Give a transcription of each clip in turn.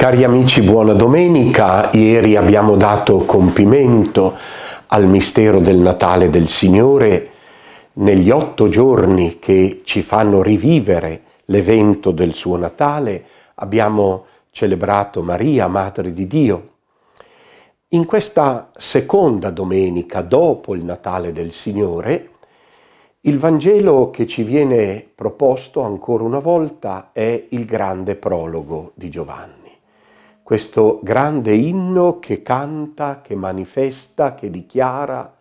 Cari amici, buona domenica. Ieri abbiamo dato compimento al mistero del Natale del Signore negli otto giorni che ci fanno rivivere l'evento del suo Natale. Abbiamo celebrato Maria, Madre di Dio. In questa seconda domenica dopo il Natale del Signore, il Vangelo che ci viene proposto ancora una volta è il grande prologo di Giovanni questo grande inno che canta, che manifesta, che dichiara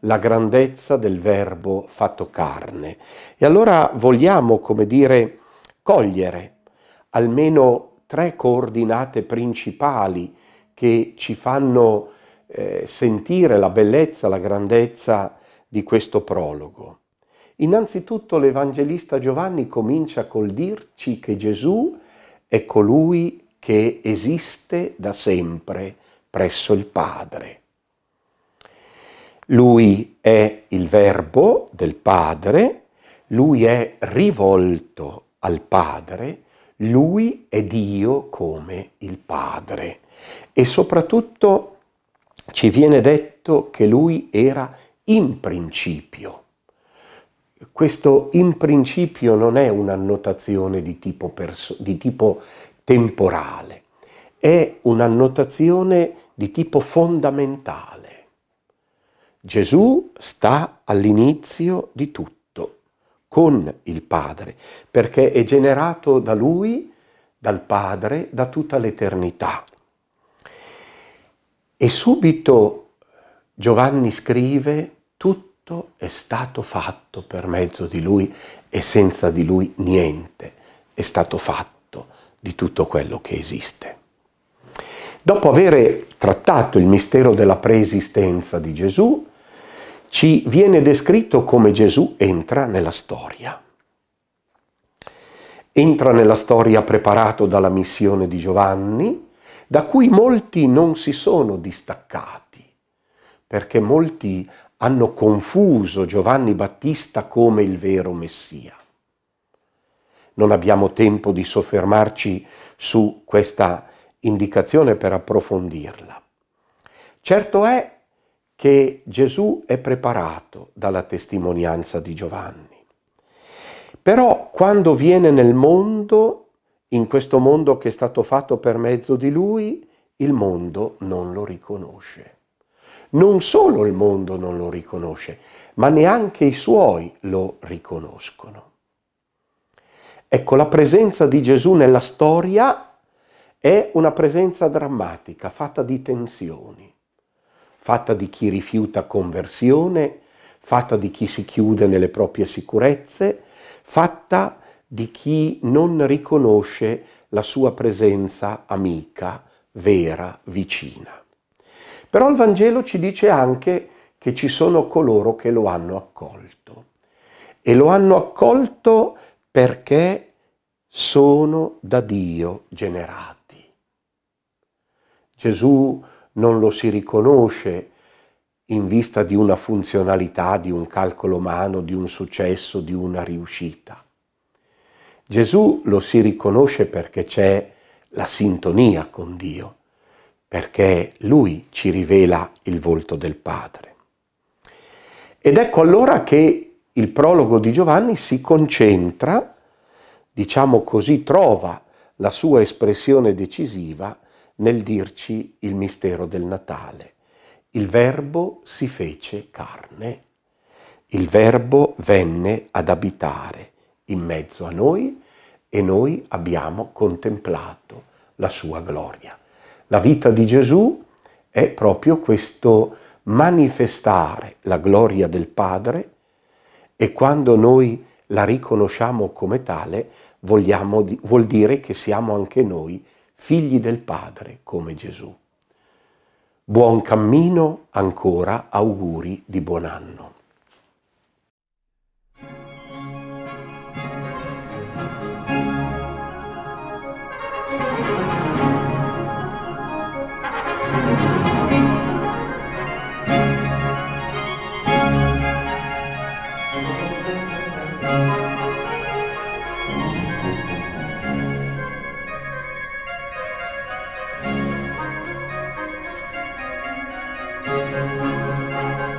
la grandezza del verbo fatto carne. E allora vogliamo, come dire, cogliere almeno tre coordinate principali che ci fanno eh, sentire la bellezza, la grandezza di questo prologo. Innanzitutto l'Evangelista Giovanni comincia col dirci che Gesù è colui che esiste da sempre presso il Padre. Lui è il verbo del Padre, lui è rivolto al Padre, lui è Dio come il Padre e soprattutto ci viene detto che lui era in principio. Questo in principio non è un'annotazione di, di tipo, temporale, è un'annotazione di tipo fondamentale. Gesù sta all'inizio di tutto con il Padre, perché è generato da Lui, dal Padre, da tutta l'eternità. E subito Giovanni scrive, tutto è stato fatto per mezzo di Lui e senza di Lui niente è stato fatto di tutto quello che esiste. Dopo aver trattato il mistero della preesistenza di Gesù, ci viene descritto come Gesù entra nella storia. Entra nella storia preparato dalla missione di Giovanni, da cui molti non si sono distaccati, perché molti hanno confuso Giovanni Battista come il vero Messia non abbiamo tempo di soffermarci su questa indicazione per approfondirla. Certo è che Gesù è preparato dalla testimonianza di Giovanni. Però quando viene nel mondo, in questo mondo che è stato fatto per mezzo di lui, il mondo non lo riconosce. Non solo il mondo non lo riconosce, ma neanche i suoi lo riconoscono. Ecco, la presenza di Gesù nella storia è una presenza drammatica, fatta di tensioni, fatta di chi rifiuta conversione, fatta di chi si chiude nelle proprie sicurezze, fatta di chi non riconosce la sua presenza amica, vera, vicina. Però il Vangelo ci dice anche che ci sono coloro che lo hanno accolto e lo hanno accolto perché sono da Dio generati. Gesù non lo si riconosce in vista di una funzionalità, di un calcolo umano, di un successo, di una riuscita. Gesù lo si riconosce perché c'è la sintonia con Dio, perché Lui ci rivela il volto del Padre. Ed ecco allora che il prologo di Giovanni si concentra, diciamo così, trova la sua espressione decisiva nel dirci il mistero del Natale. Il verbo si fece carne, il verbo venne ad abitare in mezzo a noi e noi abbiamo contemplato la sua gloria. La vita di Gesù è proprio questo manifestare la gloria del Padre e quando noi la riconosciamo come tale, vogliamo, vuol dire che siamo anche noi figli del Padre come Gesù. Buon cammino ancora, auguri di buon anno. Música